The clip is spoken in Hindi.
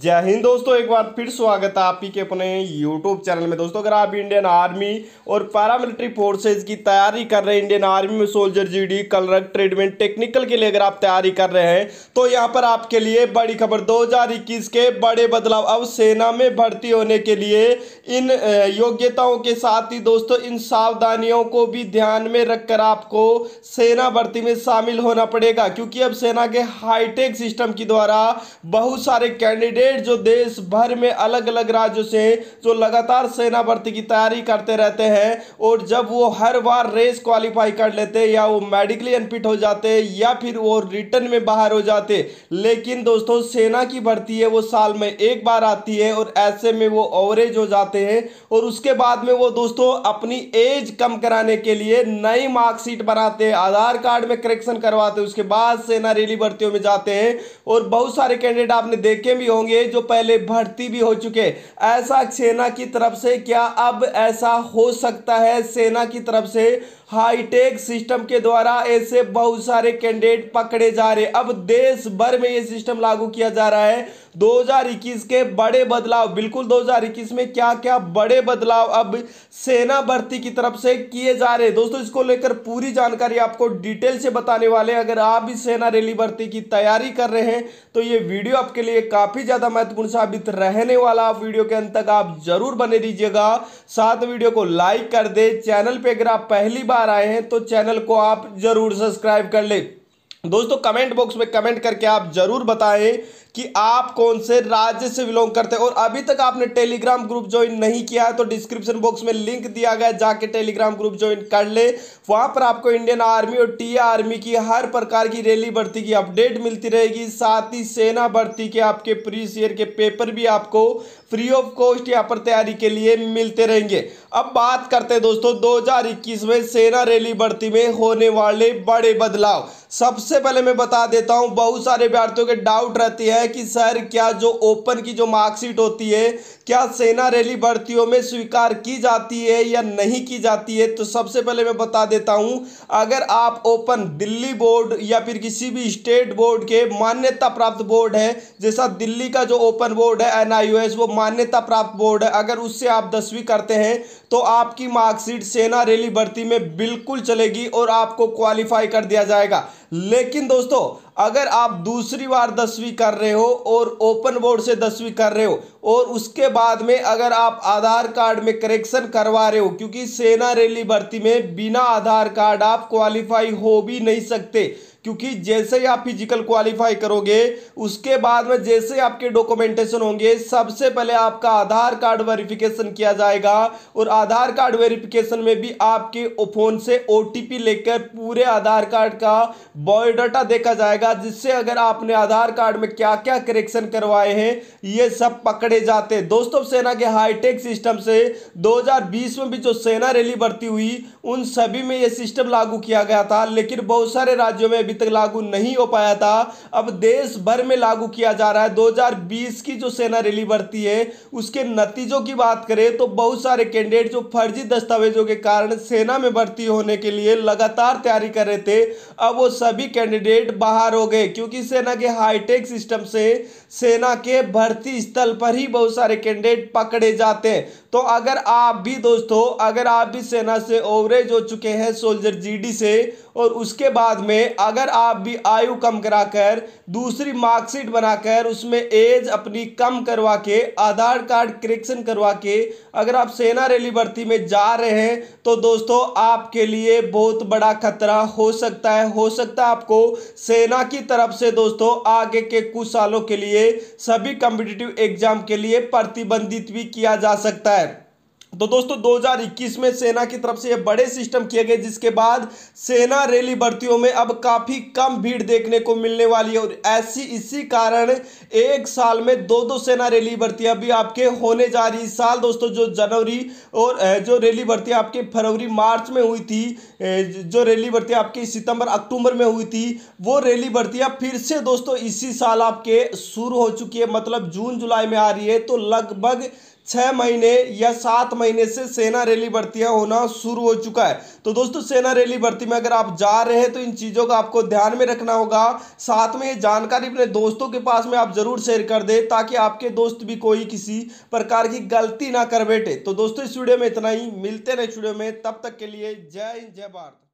जय हिंद दोस्तों एक बार फिर स्वागत है आप ही के अपने यूट्यूब चैनल में दोस्तों अगर आप इंडियन आर्मी और पैरामिलिट्री फोर्सेज की तैयारी कर रहे हैं इंडियन आर्मी में soldier GD clerk treatment technical के लिए अगर आप तैयारी कर रहे हैं तो यहाँ पर आपके लिए बड़ी खबर 2021 के बड़े बदलाव अब सेना में भर्ती होने के लिए इन योग्यताओं के साथ ही दोस्तों इन सावधानियों को भी ध्यान में रखकर आपको सेना भर्ती में शामिल होना पड़ेगा क्योंकि अब सेना के हाईटेक सिस्टम के द्वारा बहुत सारे कैंडिडेट डेढ़ जो देश भर में अलग अलग राज्यों से जो लगातार सेना भर्ती की तैयारी करते रहते हैं और जब वो हर बार रेस क्वालिफाई कर लेते या वो मेडिकली अनफिट हो जाते या फिर वो रिटर्न में बाहर हो जाते लेकिन दोस्तों सेना की भर्ती है वो साल में एक बार आती है और ऐसे में वो ओवरेज हो जाते हैं और उसके बाद में वो दोस्तों अपनी एज कम कराने के लिए नई मार्कशीट बनाते हैं आधार कार्ड में करेक्शन करवाते हैं उसके बाद सेना रेली भर्तियों में जाते हैं और बहुत सारे कैंडिडेट आपने देखे भी होंगे होंगे जो पहले भर्ती भी हो चुके ऐसा सेना की तरफ से क्या अब ऐसा हो सकता है सेना की तरफ से हाईटेक सिस्टम के द्वारा ऐसे बहुत सारे कैंडिडेट पकड़े जा रहे अब देश भर में ये सिस्टम लागू किया जा रहा है 2021 के बड़े बदलाव बिल्कुल 2021 में क्या क्या बड़े बदलाव अब सेना भर्ती की तरफ से किए जा रहे हैं दोस्तों इसको लेकर पूरी जानकारी आपको डिटेल से बताने वाले अगर आप भी सेना रैली भर्ती की तैयारी कर रहे हैं तो ये वीडियो आपके लिए काफ़ी ज्यादा महत्वपूर्ण साबित रहने वाला वीडियो के अंत तक आप जरूर बने रहिएगा साथ वीडियो को लाइक कर दे चैनल पे अगर आप पहली बार आए हैं तो चैनल को आप जरूर सब्सक्राइब कर ले दोस्तों कमेंट बॉक्स में कमेंट करके आप जरूर बताएं कि आप कौन से राज्य से बिलोंग करते हैं और अभी तक आपने टेलीग्राम ग्रुप ज्वाइन नहीं किया है तो डिस्क्रिप्शन बॉक्स में लिंक दिया गया जाके टेलीग्राम ग्रुप ज्वाइन कर ले वहां पर आपको इंडियन आर्मी और टी आर्मी की हर प्रकार की रैली भर्ती की अपडेट मिलती रहेगी साथ ही सेना भर्ती के आपके प्रीस के पेपर भी आपको फ्री ऑफ कॉस्ट यहाँ पर तैयारी के लिए मिलते रहेंगे अब बात करते हैं दोस्तों 2021 में सेना रैली भर्ती में होने वाले बड़े बदलाव सबसे पहले मैं बता देता हूँ बहुत सारे अभ्यर्थियों के डाउट रहते हैं कि सर क्या जो ओपन की जो मार्कशीट होती है क्या सेना रैली भर्तियों में स्वीकार की जाती है या नहीं की जाती है तो सबसे पहले मैं बता देता हूँ अगर आप ओपन दिल्ली बोर्ड या फिर किसी भी स्टेट बोर्ड के मान्यता प्राप्त बोर्ड है जैसा दिल्ली का जो ओपन बोर्ड है एन वो मान्यता प्राप्त बोर्ड है अगर उससे आप दसवीं करते हैं तो आपकी मार्कशीट सेना रैली भर्ती में बिल्कुल चलेगी और आपको क्वालिफाई कर दिया जाएगा लेकिन दोस्तों अगर आप दूसरी बार दसवीं कर रहे हो और ओपन बोर्ड से दसवीं कर रहे हो और उसके बाद में अगर आप आधार कार्ड में करेक्शन करवा रहे हो क्योंकि सेना रैली भर्ती में बिना आधार कार्ड आप क्वालिफाई हो भी नहीं सकते क्योंकि जैसे ही आप फिजिकल क्वालिफाई करोगे उसके बाद में जैसे आपके डॉक्यूमेंटेशन होंगे सबसे पहले आपका आधार कार्ड वेरिफिकेशन किया जाएगा और आधार कार्ड वेरिफिकेशन में भी आपके फोन से ओ लेकर पूरे आधार कार्ड का बायोडाटा देखा जाएगा जिससे अगर आपने आधार कार्ड में क्या क्या करेक्शन करवाए हैं ये सब पकड़े जाते हैं दोस्तों सेना के हाईटेक सिस्टम से 2020 में भी जो सेना रैली बढ़ती हुई उन सभी में यह सिस्टम लागू किया गया था लेकिन बहुत सारे राज्यों में अभी तक लागू नहीं हो पाया था अब देश भर में लागू किया जा रहा है 2020 की जो सेना रैली भर्ती है उसके नतीजों की बात करें तो बहुत सारे कैंडिडेट जो फर्जी दस्तावेजों के कारण सेना में भर्ती होने के लिए लगातार तैयारी कर रहे थे अब वो सभी कैंडिडेट बाहर हो गए क्योंकि सेना के हाईटेक सिस्टम से सेना के भर्ती स्थल पर ही बहुत सारे कैंडिडेट पकड़े जाते हैं तो अगर आप भी दोस्तों अगर आप भी सेना से ओवरेज हो चुके हैं सोल्जर जीडी से और उसके बाद में अगर आप भी आयु कम कराकर दूसरी मार्कशीट बनाकर उसमें एज अपनी कम करवा के आधार कार्ड करेक्शन करवा के अगर आप सेना रैली भर्ती में जा रहे हैं तो दोस्तों आपके लिए बहुत बड़ा खतरा हो सकता है हो सकता है आपको सेना की तरफ से दोस्तों आगे के कुछ सालों के लिए सभी कम्पिटिटिव एग्जाम के लिए प्रतिबंधित भी किया जा सकता है तो दोस्तों 2021 में सेना की तरफ से ये बड़े सिस्टम किए गए जिसके बाद सेना रैली भर्तियों में अब काफ़ी कम भीड़ देखने को मिलने वाली है और ऐसी इसी कारण एक साल में दो दो सेना रैली भर्तियां भी आपके होने जा रही इस साल दोस्तों जो जनवरी और जो रैली भर्ती आपके फरवरी मार्च में हुई थी जो रैली भर्ती आपकी सितंबर अक्टूबर में हुई थी वो रैली भर्तियां फिर से दोस्तों इसी साल आपके शुरू हो चुकी है मतलब जून जुलाई में आ रही है तो लगभग छः महीने या सात महीने से सेना रैली भर्तियां होना शुरू हो चुका है तो दोस्तों सेना रैली भर्ती में अगर आप जा रहे हैं तो इन चीज़ों का आपको ध्यान में रखना होगा साथ में ये जानकारी अपने दोस्तों के पास में आप ज़रूर शेयर कर दें ताकि आपके दोस्त भी कोई किसी प्रकार की गलती ना कर बैठे तो दोस्तों इस वीडियो में इतना ही मिलते नहीं स्टूडियो में तब तक के लिए जय हिंद जय भारत